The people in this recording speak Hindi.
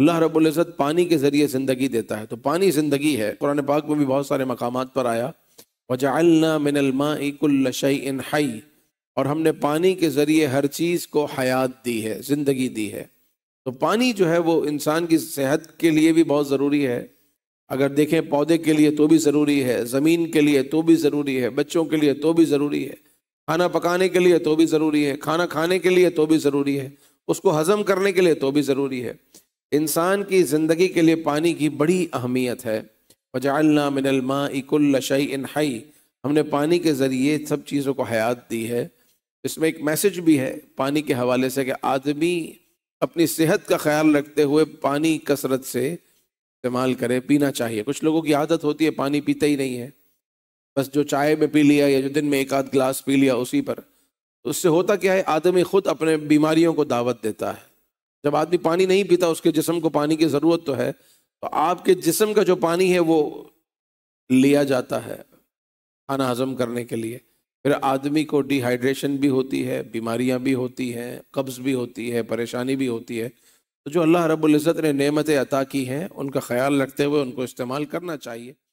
अल्लाह रबुल्ज़त पानी के ज़रिए ज़िंदगी देता है तो पानी ज़िंदगी है कुरान पाक में भी बहुत सारे मकाम पर आया वजालना मिनलमा इन हई और हमने पानी के ज़रिए हर चीज़ को हयात दी है ज़िंदगी दी है तो पानी जो है वो इंसान की सेहत के लिए भी बहुत ज़रूरी है अगर देखें पौधे के लिए तो भी ज़रूरी है ज़मीन के लिए तो भी ज़रूरी है बच्चों के लिए तो भी ज़रूरी है खाना पकाने के लिए तो भी ज़रूरी है खाना खाने के लिए तो भी ज़रूरी है उसको हज़म करने के लिए तो भी ज़रूरी है इंसान की ज़िंदगी के लिए पानी की बड़ी अहमियत है वजालना मिनलमा इकुल्ल शई इन हई हमने पानी के ज़रिए सब चीज़ों को हयात दी है इसमें एक मैसेज भी है पानी के हवाले से कि आदमी अपनी सेहत का ख्याल रखते हुए पानी कसरत से इस्तेमाल करे पीना चाहिए कुछ लोगों की आदत होती है पानी पीते ही नहीं है बस जो चाय में पी लिया या जो दिन में एक आध ग्लास पी लिया उसी पर तो उससे होता क्या है आदमी खुद अपने बीमारियों को दावत देता है जब आदमी पानी नहीं पीता उसके जिसम को पानी की ज़रूरत तो है तो आपके जिसम का जो पानी है वो लिया जाता है खाना हजम करने के लिए फिर आदमी को डिहाइड्रेशन भी होती है बीमारियां भी होती हैं कब्ज़ भी होती है परेशानी भी होती है तो जो अल्लाह रब्ज़त ने नेमतें अता की हैं उनका ख्याल रखते हुए उनको इस्तेमाल करना चाहिए